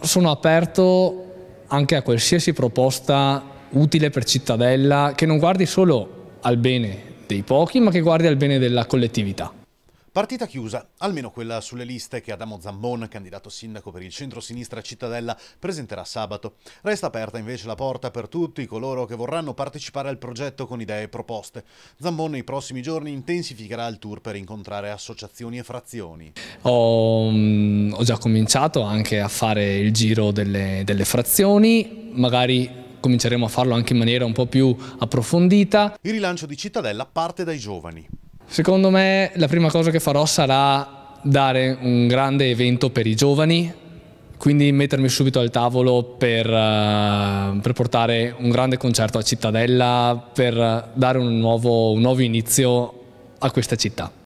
sono aperto anche a qualsiasi proposta utile per Cittadella che non guardi solo al bene dei pochi ma che guardi al bene della collettività. Partita chiusa, almeno quella sulle liste che Adamo Zambon, candidato sindaco per il centro-sinistra Cittadella, presenterà sabato. Resta aperta invece la porta per tutti coloro che vorranno partecipare al progetto con idee proposte. Zambon nei prossimi giorni intensificherà il tour per incontrare associazioni e frazioni. Ho, mm, ho già cominciato anche a fare il giro delle, delle frazioni, magari cominceremo a farlo anche in maniera un po' più approfondita. Il rilancio di Cittadella parte dai giovani. Secondo me la prima cosa che farò sarà dare un grande evento per i giovani, quindi mettermi subito al tavolo per, eh, per portare un grande concerto a Cittadella, per dare un nuovo, un nuovo inizio a questa città.